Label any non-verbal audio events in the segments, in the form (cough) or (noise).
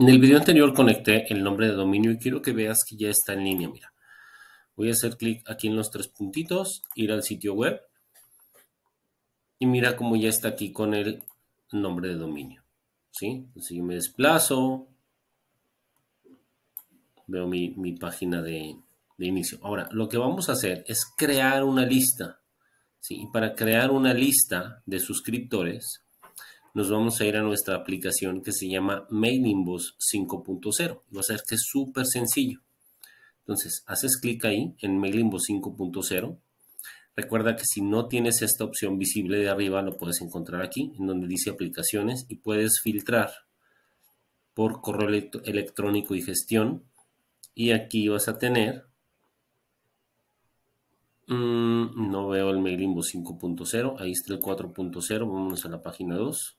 En el video anterior conecté el nombre de dominio y quiero que veas que ya está en línea, mira. Voy a hacer clic aquí en los tres puntitos, ir al sitio web y mira cómo ya está aquí con el nombre de dominio. ¿sí? Si me desplazo, veo mi, página de, de, inicio. Ahora, lo que vamos a hacer es crear una lista. ¿sí? Y para crear una lista de suscriptores, nos vamos a ir a nuestra aplicación que se llama Mailinbox 5.0. Va a ser que es súper sencillo. Entonces, haces clic ahí en Mailinbox 5.0. Recuerda que si no tienes esta opción visible de arriba, lo puedes encontrar aquí, en donde dice aplicaciones, y puedes filtrar por correo electrónico y gestión. Y aquí vas a tener mm, no veo el Mailinbox 5.0. Ahí está el 4.0. Vamos a la página 2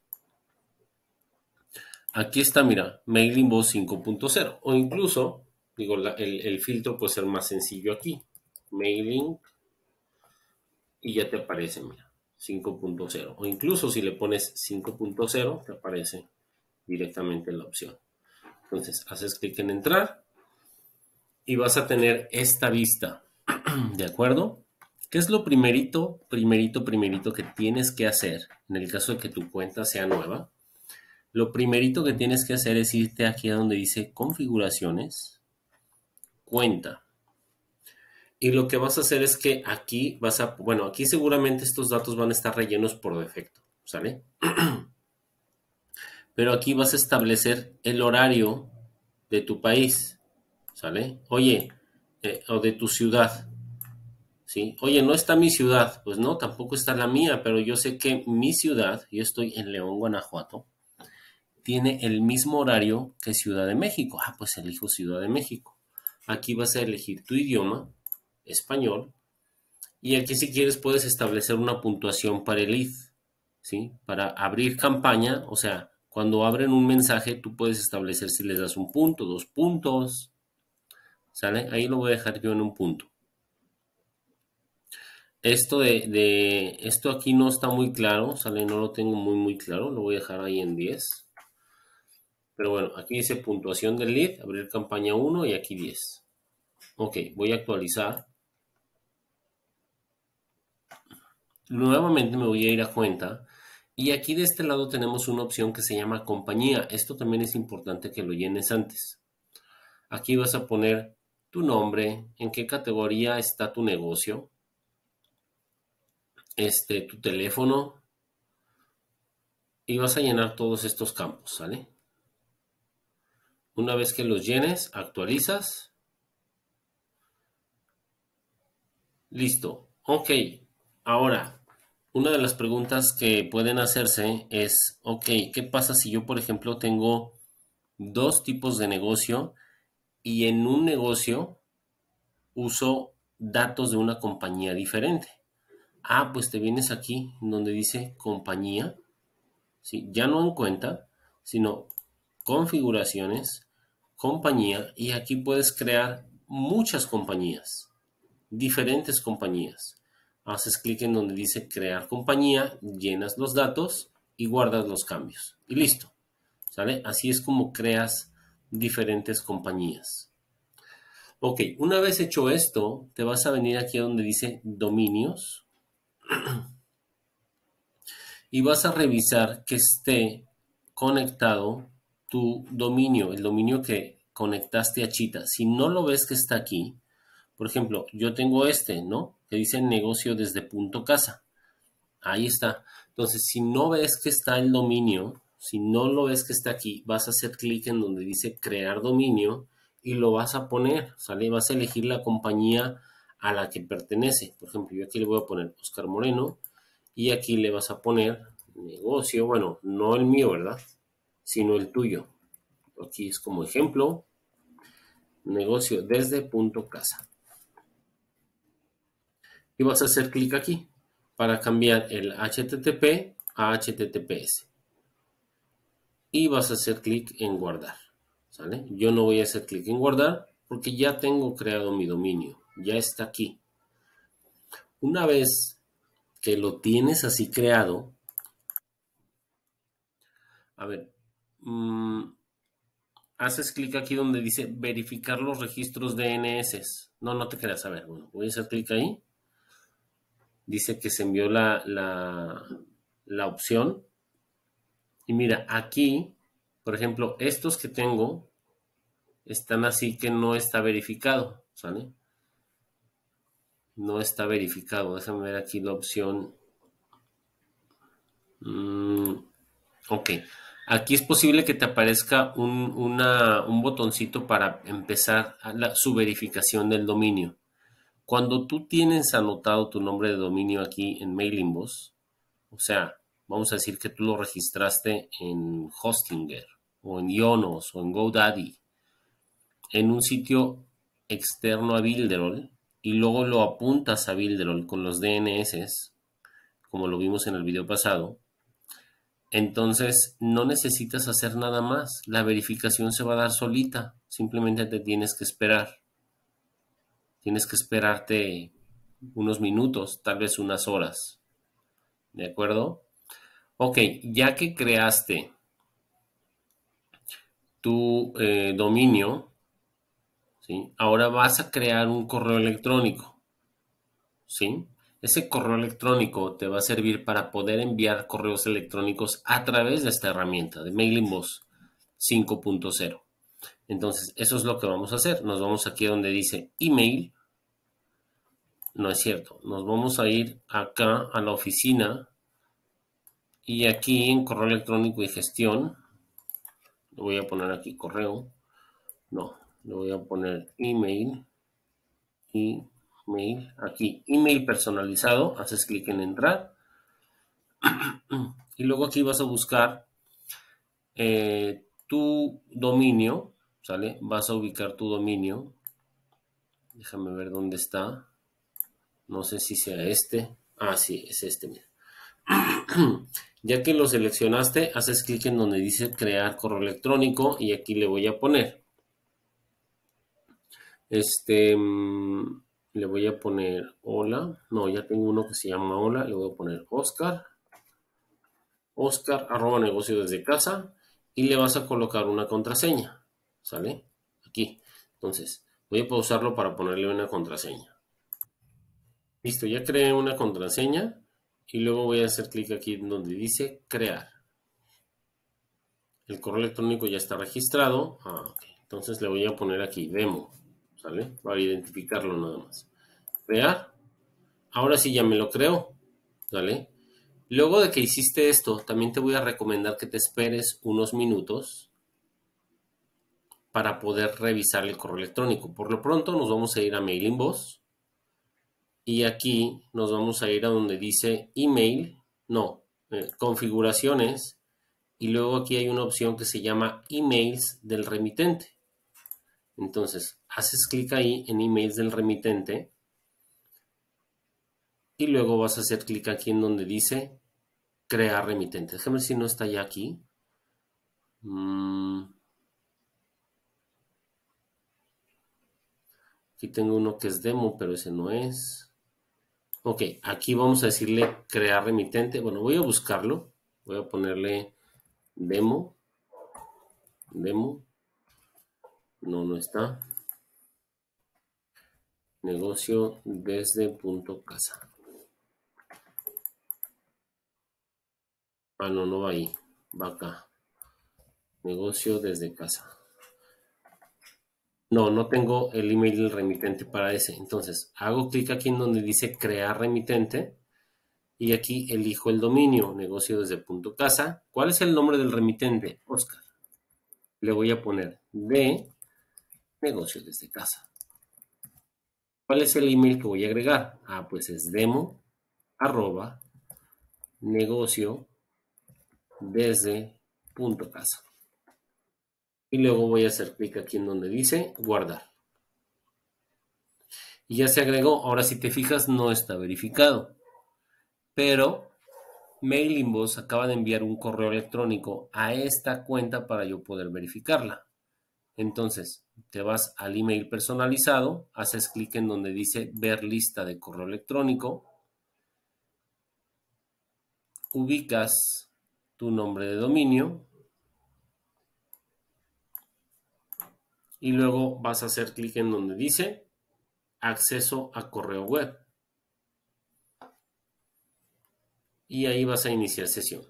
aquí está, mira, Mailing 5.0 o incluso, digo, el, filtro puede ser más sencillo aquí. Mailing y ya te aparece, mira, 5.0 o incluso si le pones 5.0 te aparece directamente la opción. Entonces, haces clic en entrar y vas a tener esta vista, (clears throat) ¿de acuerdo? ¿Qué es lo primerito, primerito, primerito que tienes que hacer en el caso de que tu cuenta sea nueva? Lo primerito que tienes que hacer es irte aquí a donde dice configuraciones, cuenta. Y lo que vas a hacer es que aquí vas a, bueno, aquí seguramente estos datos van a estar rellenos por defecto, ¿sale? (clears throat) Pero aquí vas a establecer el horario de tu país, ¿sale? Oye, eh, o de tu ciudad, ¿sí? Oye, no está mi ciudad, pues no, tampoco está la mía, pero yo sé que mi ciudad, yo estoy en León, Guanajuato, tiene el mismo horario que Ciudad de México. Ah, pues elijo Ciudad de México. Aquí vas a elegir tu idioma, español, y aquí si quieres puedes establecer una puntuación para el if, ¿sí? Para abrir campaña, o sea, cuando abren un mensaje tú puedes establecer si les das un punto, dos puntos, ¿sale? Ahí lo voy a dejar yo en un punto. Esto de, de esto aquí no está muy claro, ¿sale? No lo tengo muy muy claro, lo voy a dejar ahí en 10. Pero bueno, aquí dice puntuación del lead, abrir campaña 1 y aquí 10. Ok, voy a actualizar. Nuevamente me voy a ir a cuenta. Y aquí de este lado tenemos una opción que se llama compañía. Esto también es importante que lo llenes antes. Aquí vas a poner tu nombre, en qué categoría está tu negocio, este, tu teléfono. Y vas a llenar todos estos campos, ¿sale? Una vez que los llenes, actualizas. Listo. Ok. Ahora, una de las preguntas que pueden hacerse es, ok, ¿qué pasa si yo, por ejemplo, tengo dos tipos de negocio y en un negocio uso datos de una compañía diferente? Ah, pues te vienes aquí donde dice compañía. ¿sí? Ya no en cuenta, sino configuraciones compañía y aquí puedes crear muchas compañías, diferentes compañías. Haces clic en donde dice crear compañía, llenas los datos y guardas los cambios. Y listo. ¿Sale? Así es como creas diferentes compañías. Ok, una vez hecho esto, te vas a venir aquí a donde dice dominios (clears throat) y vas a revisar que esté conectado tu dominio, el dominio que conectaste a Chita, si no lo ves que está aquí, por ejemplo, yo tengo este, ¿no? Que dice negocio desde punto casa. Ahí está. Entonces, si no ves que está el dominio, si no lo ves que está aquí, vas a hacer clic en donde dice crear dominio y lo vas a poner, ¿sale? Vas a elegir la compañía a la que pertenece. Por ejemplo, yo aquí le voy a poner Oscar Moreno y aquí le vas a poner negocio, bueno, no el mío, ¿verdad? sino el tuyo. Aquí es como ejemplo, negocio desde punto casa. Y vas a hacer clic aquí para cambiar el HTTP a HTTPS. Y vas a hacer clic en guardar. ¿sale? Yo no voy a hacer clic en guardar porque ya tengo creado mi dominio. Ya está aquí. Una vez que lo tienes así creado, a ver, Mm, haces clic aquí donde dice verificar los registros DNS. No, no te creas. A ver, bueno, voy a hacer clic ahí. Dice que se envió la, la, opción. Y mira, aquí, por ejemplo, estos que tengo están así que no está verificado. ¿Sale? No está verificado. Déjame ver aquí la opción. Mm, ok. Aquí es posible que te aparezca un, botoncito para empezar su verificación del dominio. Cuando tú tienes anotado tu nombre de dominio aquí en Mailinbox, o sea, vamos a decir que tú lo registraste en Hostinger o en Ionos o en GoDaddy, en un sitio externo a Builderall y luego lo apuntas a Builderall con los DNS, como lo vimos en el video pasado, entonces, no necesitas hacer nada más. La verificación se va a dar solita. Simplemente te tienes que esperar. Tienes que esperarte unos minutos, tal vez unas horas. ¿De acuerdo? Ok, ya que creaste tu eh, dominio, ¿sí? ahora vas a crear un correo electrónico. ¿Sí? Ese correo electrónico te va a servir para poder enviar correos electrónicos a través de esta herramienta de Mailing Boss 5.0. Entonces, eso es lo que vamos a hacer. Nos vamos aquí donde dice email. No es cierto. Nos vamos a ir acá a la oficina y aquí en correo electrónico y gestión. Le voy a poner aquí correo. No, le voy a poner email y mail, aquí email personalizado, haces clic en entrar (clears throat) y luego aquí vas a buscar eh, tu dominio, ¿sale? Vas a ubicar tu dominio. Déjame ver dónde está. No sé si sea este. Ah, sí, es este, (clears throat) ya que lo seleccionaste, haces clic en donde dice crear correo electrónico y aquí le voy a poner. Este... Mm, le voy a poner hola. No, ya tengo uno que se llama hola. Le voy a poner Oscar. Oscar arroba negocio desde casa. Y le vas a colocar una contraseña. ¿Sale? Aquí. Entonces, voy a pausarlo para ponerle una contraseña. Listo, ya creé una contraseña. Y luego voy a hacer clic aquí donde dice crear. El correo electrónico ya está registrado. Ah, Entonces le voy a poner aquí demo. ¿Sale? Para identificarlo nada más. Crear. Ahora sí ya me lo creo. ¿Sale? Luego de que hiciste esto, también te voy a recomendar que te esperes unos minutos para poder revisar el correo electrónico. Por lo pronto nos vamos a ir a Mail Inbox y aquí nos vamos a ir a donde dice email, no, eh, configuraciones y luego aquí hay una opción que se llama emails del remitente. Entonces, haces clic ahí en emails del remitente y luego vas a hacer clic aquí en donde dice crear remitente. Déjame ver si no está ya aquí. Mm. Aquí tengo uno que es demo, pero ese no es. Ok, aquí vamos a decirle crear remitente. Bueno, voy a buscarlo. Voy a ponerle demo. Demo. No, no está. Negocio desde punto casa. Ah, no, no va ahí. Va acá. Negocio desde casa. No, no tengo el email del remitente para ese. Entonces, hago clic aquí en donde dice crear remitente. Y aquí elijo el dominio, negocio desde punto casa. ¿Cuál es el nombre del remitente? Oscar. Le voy a poner de negocio desde casa. ¿Cuál es el email que voy a agregar? Ah, pues es demo negocio desde punto casa. Y luego voy a hacer clic aquí en donde dice guardar. Y ya se agregó. Ahora si te fijas no está verificado. Pero Mailing acaba de enviar un correo electrónico a esta cuenta para yo poder verificarla. Entonces, te vas al email personalizado, haces clic en donde dice ver lista de correo electrónico, ubicas tu nombre de dominio y luego vas a hacer clic en donde dice acceso a correo web. Y ahí vas a iniciar sesión.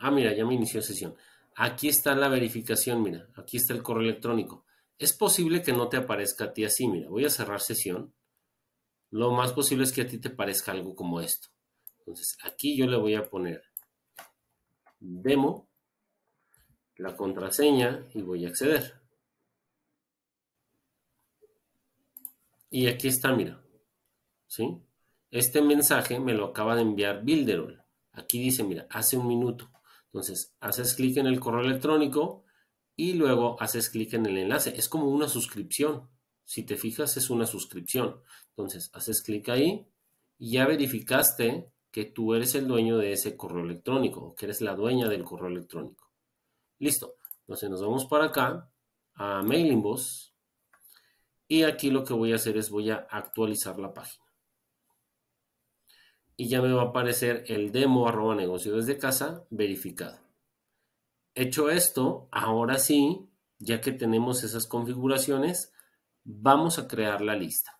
Ah, mira, ya me inició sesión. Aquí está la verificación, mira, aquí está el correo electrónico. Es posible que no te aparezca a ti así, mira, voy a cerrar sesión. Lo más posible es que a ti te parezca algo como esto. Entonces, aquí yo le voy a poner demo, la contraseña y voy a acceder. Y aquí está, mira. ¿Sí? Este mensaje me lo acaba de enviar Builderall. Aquí dice, mira, hace un minuto. Entonces, haces clic en el correo electrónico y luego haces clic en el enlace. Es como una suscripción. Si te fijas, es una suscripción. Entonces, haces clic ahí y ya verificaste que tú eres el dueño de ese correo electrónico o que eres la dueña del correo electrónico. Listo. Entonces, nos vamos para acá a MailingBoss y aquí lo que voy a hacer es voy a actualizar la página y ya me va a aparecer el demo arroba negocios desde casa verificado. Hecho esto, ahora sí, ya que tenemos esas configuraciones, vamos a crear la lista.